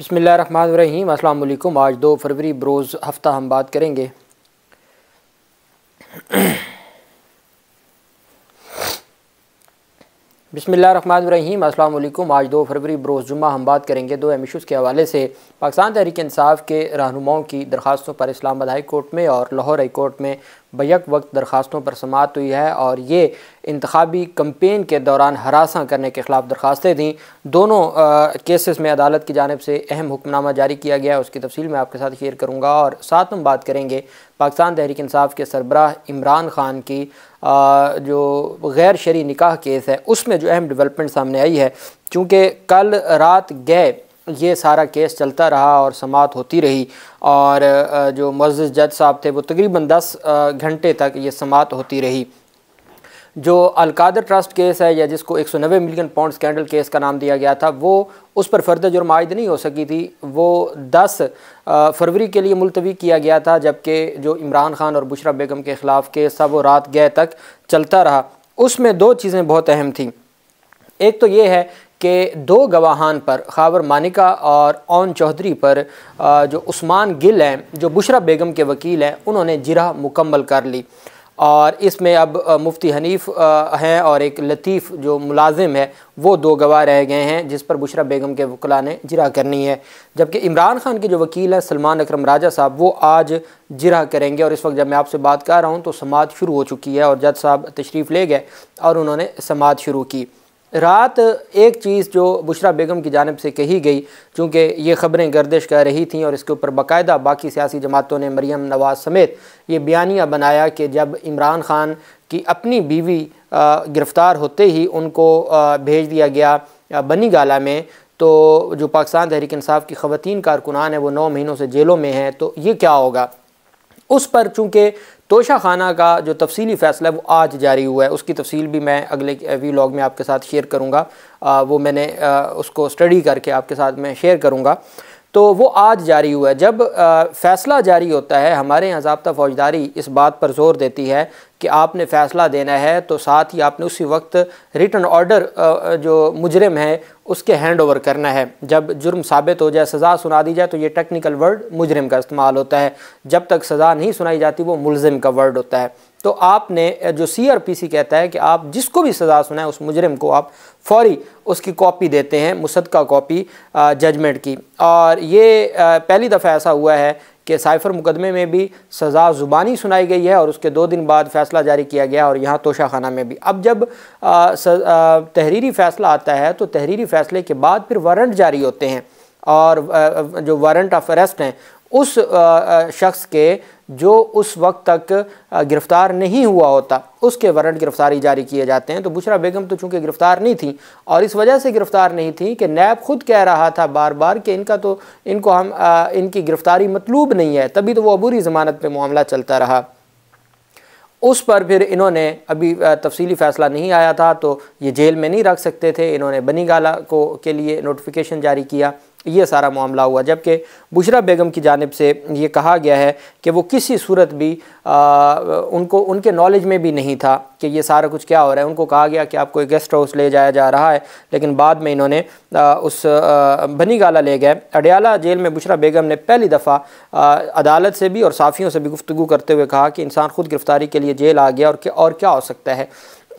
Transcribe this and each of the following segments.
बसमीम अल्लाम आज दो फरवरी बरोज़ हफ़्ता हम बात करेंगे रहीम अल्लाम आज दो फरवरी बरोज़ जुम्मा हम बात करेंगे दो एम इशूज़ के हवाले से पाकिस्तान तहरीक इंसाफ के रहनुमाओं की दरख्वास्तों पर इस्लामाबाद हाई कोर्ट में और लाहौर हाई कोर्ट में बैक वक्त दरख्वास्तों पर समात हुई है और ये इंतबी कम्पेन के दौरान हरासा करने के ख़िलाफ़ दरख्वास्तें दी दोनों केसेस में अदालत की जानब से अहम हुक्मनामा जारी किया गया उसकी तफसील मैं आपके साथ शेयर करूँगा और साथ हम बात करेंगे पाकिस्तान तहरीक इंसाफ के सरबराह इमरान खान की जो गैर शरी निकाह केस है उसमें जो अहम डेवलपमेंट सामने आई है चूँकि कल रात गए ये सारा केस चलता रहा और समात होती रही और जो मज्ज़ जज साहब थे वो तकरीबन दस घंटे तक ये समात होती रही जो अलकादर ट्रस्ट केस है या जिसको एक सौ मिलियन पाउंड स्कैंडल केस का नाम दिया गया था वो उस पर फर्द जुर्म आयद नहीं हो सकी थी वो दस फरवरी के लिए मुलतवी किया गया था जबकि जो इमरान खान और बुशरा बेगम के ख़िलाफ़ केस था वो रात गए तक चलता रहा उसमें दो चीज़ें बहुत अहम थी एक तो ये है कि दो गवाहान पर खावर मानिका और ओन चौधरी पर जो उस्मान गिल हैं जो बुशरा बेगम के वकील हैं उन्होंने जिरा मुकम्मल कर ली और इसमें अब मुफ्ती हनीफ हैं और एक लतीफ़ जो मुलाजिम है वो दो गवाह रह गए हैं जिस पर बुशरा बेगम के वकला ने जरा करनी है जबकि इमरान खान के जो वकील हैं सलमान अकरम राजा साहब वो आज जरा करेंगे और इस वक्त जब मैं आपसे बात कर रहा हूँ तो समात शुरू हो चुकी है और जज साहब तशरीफ़ ले गए और उन्होंने समात शुरू की रात एक चीज़ जो बुशरा बेगम की जानब से कही गई चूँकि ये ख़बरें गर्दिश कर रही थी और इसके ऊपर बाकायदा बाकी सियासी जमातों ने मरीम नवाज़ समेत ये बयानिया बनाया कि जब इमरान ख़ान की अपनी बीवी गिरफ़्तार होते ही उनको भेज दिया गया बनी गाला में तो जो पाकिस्तान तहरीक इंसाफ की ख़वान कारकुनान है वो नौ महीनों से जेलों में हैं तो ये क्या होगा उस पर चूँकि तोशा खाना का जो तफसीली फ़ैसला है वो आज जारी हुआ है उसकी तफसील भी मैं अगले वी लॉग में आपके साथ शेयर करूँगा वो मैंने आ, उसको स्टडी करके आपके साथ मैं शेयर करूँगा तो वो आज जारी हुआ है जब आ, फैसला जारी होता है हमारे यहाँ जबता फ़ौजदारी इस बात पर ज़ोर देती है कि आपने फ़ैसला देना है तो साथ ही आपने उसी वक्त रिटर्न ऑर्डर जो मुजरम है उसके हैंड ओवर करना है जब जुर्म साबित हो जाए सज़ा सुना दी जाए तो ये टेक्निकल वर्ड मुजरम का इस्तेमाल होता है जब तक सज़ा नहीं सुनाई जाती वो मुलजिम का वर्ड होता है तो आपने जो सी आर पी सी कहता है कि आप जिसको भी सज़ा सुनाएं उस मुजरम को आप फौरी उसकी कॉपी देते हैं मुसदका कॉपी जजमेंट की और ये पहली दफ़ा ऐसा हुआ है के साइफर मुकदमे में भी सज़ा ज़ुबानी सुनाई गई है और उसके दो दिन बाद फैसला जारी किया गया और यहाँ तोशा खाना में भी अब जब आ, आ, तहरीरी फ़ैसला आता है तो तहरीरी फ़ैसले के बाद फिर वारंट जारी होते हैं और जो वारंट ऑफ अरेस्ट हैं उस शख्स के जो उस वक्त तक गिरफ़्तार नहीं हुआ होता उसके वारंट गिरफ़्तारी जारी किए जाते हैं तो बुशरा बेगम तो चूँकि गिरफ़्तार नहीं थी और इस वजह से गिरफ़्तार नहीं थी कि नैब खुद कह रहा था बार बार कि इनका तो इनको हम आ, इनकी गिरफ़्तारी मतलूब नहीं है तभी तो वो अबूरी ज़मानत पर मामला चलता रहा उस पर फिर इन्होंने अभी तफसीली फ़ैसला नहीं आया था तो ये जेल में नहीं रख सकते थे इन्होंने बनी गाला को के लिए नोटिफिकेशन जारी किया ये सारा मामला हुआ जबकि बुशरा बेगम की जानब से ये कहा गया है कि वो किसी सूरत भी आ, उनको उनके नॉलेज में भी नहीं था कि ये सारा कुछ क्या हो रहा है उनको कहा गया कि आपको गेस्ट हाउस ले जाया जा रहा है लेकिन बाद में इन्होंने आ, उस बनी गाला ले गए अडयाला जेल में बुशरा बेगम ने पहली दफ़ा अदालत से भी और साफ़ियों से भी गुफ्तु करते हुए कहा कि इंसान ख़ुद गिरफ़्तारी के लिए जेल आ गया और क्या और क्या हो सकता है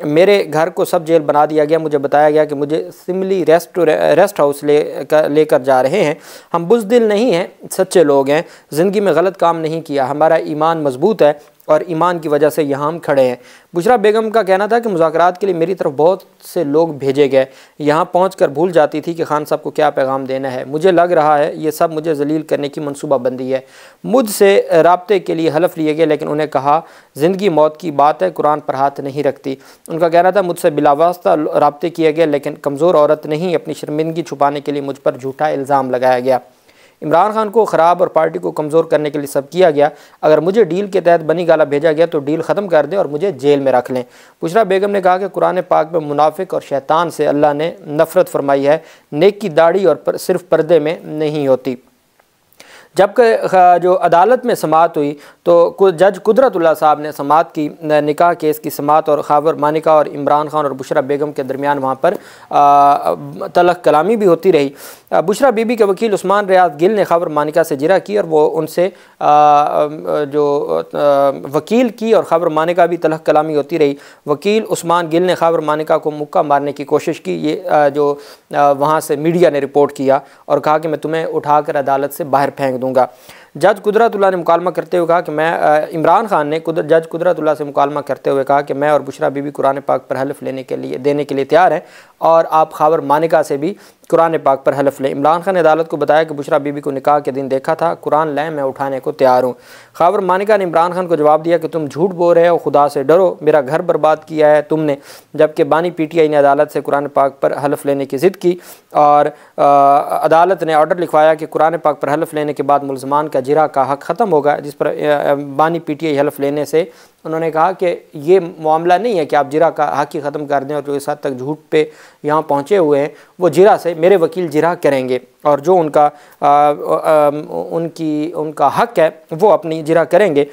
मेरे घर को सब जेल बना दिया गया मुझे बताया गया कि मुझे सिमली रेस्ट रेस्ट हाउस ले कर लेकर जा रहे हैं हम बुजदिल नहीं हैं सच्चे लोग हैं ज़िंदगी में गलत काम नहीं किया हमारा ईमान मजबूत है और ईमान की वजह से यहाँ हम खड़े हैं बुशरा बेगम का कहना था कि मुजाकर के लिए मेरी तरफ बहुत से लोग भेजे गए यहाँ पहुँच कर भूल जाती थी कि खान साहब को क्या पैगाम देना है मुझे लग रहा है ये सब मुझे जलील करने की मनसूबाबंदी है मुझसे रबते के लिए हलफ लिए गए लेकिन उन्हें कहा ज़िंदगी मौत की बात है कुरान पर हाथ नहीं रखती उनका कहना था मुझसे बिलावास्ता रबते किए गए लेकिन कमज़ोर औरत नहीं अपनी शर्मिंदगी छुपाने के लिए मुझ पर झूठा इल्ज़ाम लगाया गया इमरान खान को ख़राब और पार्टी को कमज़ोर करने के लिए सब किया गया अगर मुझे डील के तहत बनी गाला भेजा गया तो डील ख़त्म कर दें और मुझे जेल में रख लें बुशरा बेगम ने कहा कि कुरान पाक में मुनाफिक और शैतान से अल्लाह ने नफ़रत फरमाई है नेक की दाढ़ी और पर, सिर्फ पर्दे में नहीं होती जबकि हाँ, जो अदालत में समात हुई तो जज कुदरतुल्ला साहब ने समात की निकाह केस की समात और खावर मानिका और इमरान खान और बुशरा बेगम के दरमियान वहाँ पर तलक कलामी भी होती रही बुशरा बीबी के वकील उस्मान रियाज गिल ने खावर मानिका से जिरा की और वो उनसे जो वकील की और खबर मानिका भी तलह कलामी होती रही वकील उस्मान गिल ने खबर मानिका को मुक्का मारने की कोशिश की ये जो वहाँ से मीडिया ने रिपोर्ट किया और कहा कि मैं तुम्हें उठाकर अदालत से बाहर फेंक दूँगा जज कुदरतुल्ला ने मुकालमा करते हुए कहा कि मैं इमरान खान ने कुदर, जज कुदरतुल्ला से मुकालमा करते हुए कहा कि मैं और बुशरा बीबी कुरान पाक पर हल्फ लेने के लिए देने के लिए तैयार हैं और आप खबर मानिका से भी कुरान पाक पर हलफ लें इमरान खान ने अदालत को बताया कि बुशरा बीबी को निकाह के दिन देखा था कुरान लें मैं उठाने को तैयार हूँ खबर मानिका ने इमरान खान को जवाब दिया कि तुम झूठ बो रहे हो खुदा से डरो मेरा घर बर्बाद किया है तुमने जबकि बानी पी टी आई ने अदालत से कुरान पाक पर हलफ लेने की ज़िद की और आ, अदालत ने ऑर्डर लिखवाया कि कुरान पाक पर हलफ लेने के बाद मुलजमान का जिरा का हक ख़त्म होगा जिस पर बानी पी टी आई हलफ लेने से उन्होंने कहा कि ये मामला नहीं है कि आप जिरा का हक ही ख़त्म कर दें और जो इस हद तक झूठ पे यहाँ पहुँचे हुए हैं वो जिरा से मेरे वकील जिरा करेंगे और जो उनका आ, आ, आ, उनकी उनका हक है वो अपनी जिरा करेंगे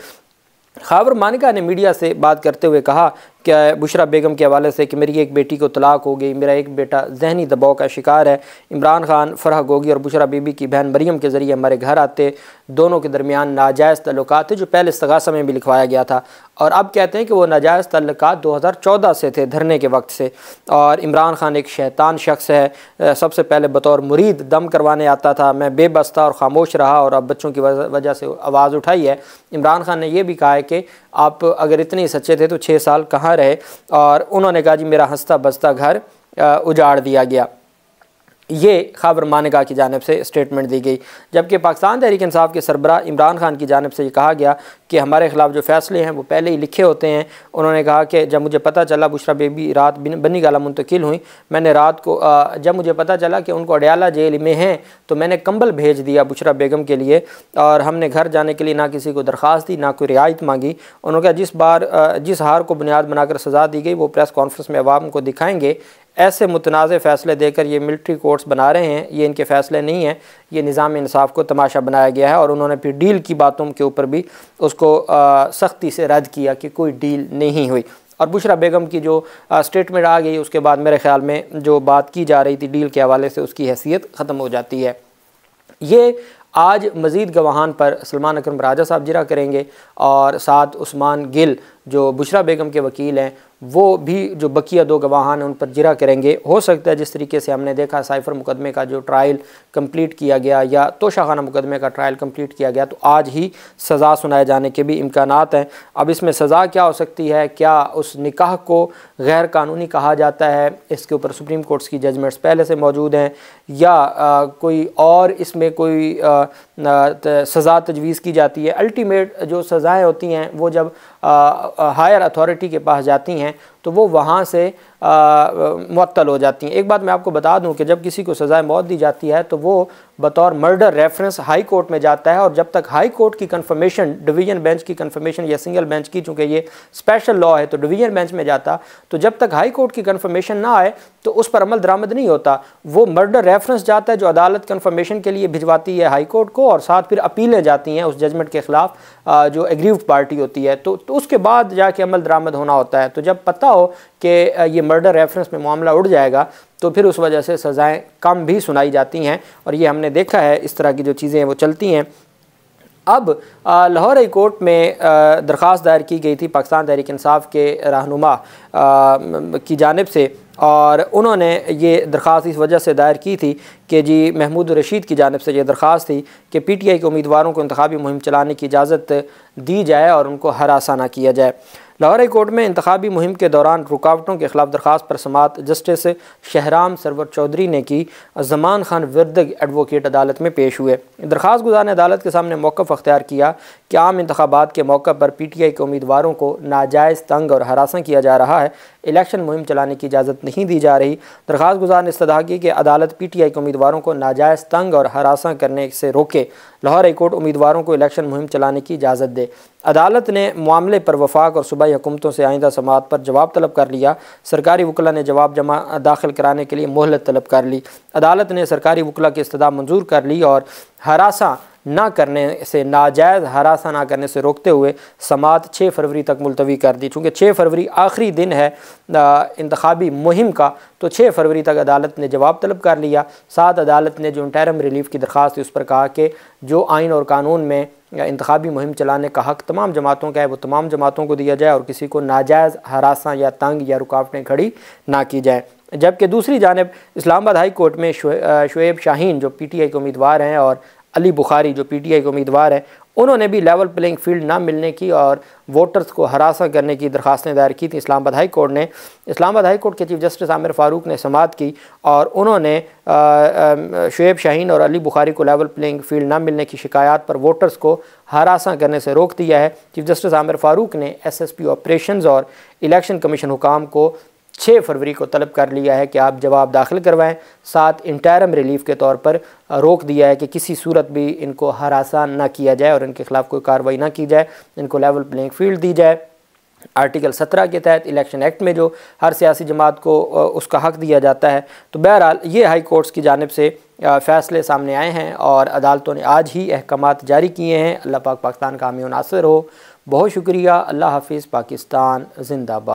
खाबर मानिका ने मीडिया से बात करते हुए कहा क्या बुशरा बेगम के हवाले से कि मेरी एक बेटी को तलाक हो गई मेरा एक बेटा जहनी दबाव का शिकार है इमरान खान फरह गोगी और बुशरा बीबी की बहन मरीम के ज़रिए हमारे घर आते दोनों के दरमियान नाजायज़ तल्लक थे जो पहले सगासा में भी लिखवाया गया था और अब कहते हैं कि वो नाजायज़ तल्लक दो हज़ार चौदह से थे धरने के वक्त से और इमरान खान एक शैतान शख्स है सबसे पहले बतौर मुरीद दम करवाने आता था मैं बेबस था और ख़ामोश रहा और अब बच्चों की वजह से आवाज़ उठाई है इमरान खान ने यह भी कहा है कि आप अगर इतने सच्चे थे तो छः साल कहाँ घर है और उन्होंने कहा जी मेरा हंसता बसता घर उजाड़ दिया गया ये खबर मानगा की जानब से स्टेटमेंट दी गई जबकि पाकिस्तान तहरीक इंसाफ के सरबरा इमरान खान की जानब से ये कहा गया कि हमारे खिलाफ जो फैसले हैं वो पहले ही लिखे होते हैं उन्होंने कहा कि जब मुझे पता चला बुशरा बेबी रात बनी गाला मुंतकिल हुई मैंने रात को जब मुझे पता चला कि उनको अडयाला जेल में हैं तो मैंने कंबल भेज दिया बुशरा बेगम के लिए और हमने घर जाने के लिए ना किसी को दरख्वास्त दी ना कोई रियायत मांगी उन्होंने कहा जिस बार जिस हार को बुनियाद बनाकर सजा दी गई वो प्रेस कॉन्फ्रेंस में आवाम को दिखाएँगे ऐसे मुतनाज़ फ़ैसले देकर ये मिलिट्री कोर्ट्स बना रहे हैं ये इनके फ़ैसले नहीं हैं ये निज़ाम इंसाफ को तमाशा बनाया गया है और उन्होंने फिर डील की बातों के ऊपर भी उसको सख्ती से रद्द किया कि कोई डील नहीं हुई और बुशरा बेगम की जो स्टेटमेंट आ गई उसके बाद मेरे ख्याल में जो बात की जा रही थी डील के हवाले से उसकी हैसियत ख़त्म हो जाती है ये आज मज़ीद गवाहान पर सलमान अकरम राजा साहब जरा करेंगे और साथ उस्मान गिल जो बुशरा बेगम के वकील हैं वो भी जो बकिया दो गवाहान हैं उन पर जिरा करेंगे हो सकता है जिस तरीके से हमने देखा साइफर मुकदमे का जो ट्रायल कंप्लीट किया गया या तोशाखाना मुकदमे का ट्रायल कंप्लीट किया गया तो आज ही सज़ा सुनाए जाने के भी इम्कान हैं अब इसमें सज़ा क्या हो सकती है क्या उस निकाह को गैर कानूनी कहा जाता है इसके ऊपर सुप्रीम कोर्ट्स की जजमेंट्स पहले से मौजूद हैं या आ, कोई और इसमें कोई सज़ा तजवीज़ की जाती है अल्टीमेट जो सज़ाएँ होती हैं वो जब हायर अथॉरिटी के पास जाती हैं हैं तो वो वहाँ से मअतल हो जाती हैं एक बात मैं आपको बता दूं कि जब किसी को सज़ाए मौत दी जाती है तो वो बतौर मर्डर रेफरेंस हाई कोर्ट में जाता है और जब तक हाई कोर्ट की कन्फर्मेशन डिवीजन बेंच की कन्फर्मेशन या सिंगल बेंच की चूँकि ये स्पेशल लॉ है तो डिवीजन बेंच में जाता तो जब तक हाई कोर्ट की कंफर्मेशन ना आए तो उस पर अमल दरामद नहीं होता वो मर्डर रेफरेंस जाता है जो अदालत कन्फर्मेशन के लिए भिजवाती है हाई कोर्ट को और साथ फिर अपीलें जाती हैं उस जजमेंट के ख़िलाफ़ जो एग्रीव पार्टी होती है तो, तो उसके बाद जाके अमल दरामद होना होता है तो जब पता हो कि ये मर्डर रेफरेंस में मामला उठ जाएगा तो फिर उस वजह से सज़ाएँ कम भी सुनाई जाती हैं और ये हमने देखा है इस तरह की जो चीज़ें हैं वो चलती हैं अब लाहौर हाई कोर्ट में दरख्वास्त दायर की गई थी पाकिस्तान तहरीक इंसाफ के रहनुमा की जानब से और उन्होंने ये दरख्वास्त इस वजह से दायर की थी कि जी महमूद रशीद की जानब से ये दरख्वास्त थी कि पी टी आई के उम्मीदवारों को इंतबी मुहिम चलाने की इजाज़त दी जाए और उनको हरासा ना किया जाए लाहौर हाई कोर्ट में इंतबी मुहिम के दौरान रुकावटों के खिलाफ दरख्वास्त पर समात जस्टिस शहराम सरवर चौधरी ने की जमान खान विरद एडवोकेट अदालत में पेश हुए दरख्वास गुजार ने अदालत के सामने मौक़ अख्तियार किया कि आम इंतबात के मौक़ पर पी टी आई के उम्मीदवारों को नाजायज़ तंग और हरासा किया जा रहा है इलेक्शन मुहिम चलाने की इजाज़त नहीं दी जा रही दरख्वास्त गुजार ने सदा की कि अदालत पी टी आई के उम्मीदवारों को नाजायज़ तंग और हरासा करने से रोके लाहौर हाईकोर्ट उम्मीदवारों को इलेक्शन मुहिम चलाने की इजाज़त दे अदालत ने मामले पर वफाक और सूबाई हुकूमतों से आइंदा समात पर जवाब तलब कर लिया सरकारी वकला ने जवाब जमा दाखिल कराने के लिए मोहलत तलब कर ली अदालत ने सरकारी वकला की इस्तः मंजूर कर ली और हरासा ना करने से नाजायज़ हरासा ना करने से रोकते हुए समात छः फरवरी तक मुलतवी कर दी चूँकि छः फरवरी आखिरी दिन है इंतबी मुहिम का तो छः फरवरी तक अदालत ने जवाब तलब कर लिया साथ अदालत ने जो इंटरम रिलीफ की दरख्वास्त उस पर कहा कि जो आइन और कानून में इंतबी मुहिम चलाने का हक़ तमाम जमातों का है वो तमाम जमातों को दिया जाए और किसी को नाजायज़ हरासा या तंग या रुकावटें खड़ी ना की जाए जबकि दूसरी जानब इस्लामाबाद हाई कोर्ट में शुएब शाहीन जो पी टी आई के उम्मीदवार हैं और अली बुखारी जो पीटीआई के उम्मीदवार हैं उन्होंने भी लेवल प्लेइंग फील्ड ना मिलने की और वोटर्स को हरासा करने की दरखास्तें दायर की थी इस्लामाबाद हाई कोर्ट ने इस्लामाबाद हाई कोर्ट के चीफ जस्टिस आमिर फारूक ने समात की और उन्होंने शुएब शाहीन और अली बुखारी को लेवल प्लेइंग फील्ड ना मिलने की शिकायत पर वोटर्स को हरासा करने से रोक दिया है चीफ जस्टिस आमिर फारूक ने एस एस पी ऑपरेशन और इलेक्शन कमीशन हुकाम को छः फरवरी को तलब कर लिया है कि आप जवाब दाखिल करवाएं साथ इंटरम रिलीफ के तौर पर रोक दिया है कि किसी सूरत भी इनको हरासा ना किया जाए और इनके खिलाफ कोई कार्रवाई ना की जाए इनको लेवल प्लेइंग फील्ड दी जाए आर्टिकल 17 के तहत इलेक्शन एक्ट में जो हर सियासी जमात को उसका हक दिया जाता है तो बहरहाल ये हाई कोर्ट्स की जानब से फैसले सामने आए हैं और अदालतों ने आज ही अहकाम जारी किए हैं अल्लाह पाक पाकिस्तान का हामी नासर हो बहुत शुक्रिया अल्लाह हाफिज़ पाकिस्तान जिंदाबाद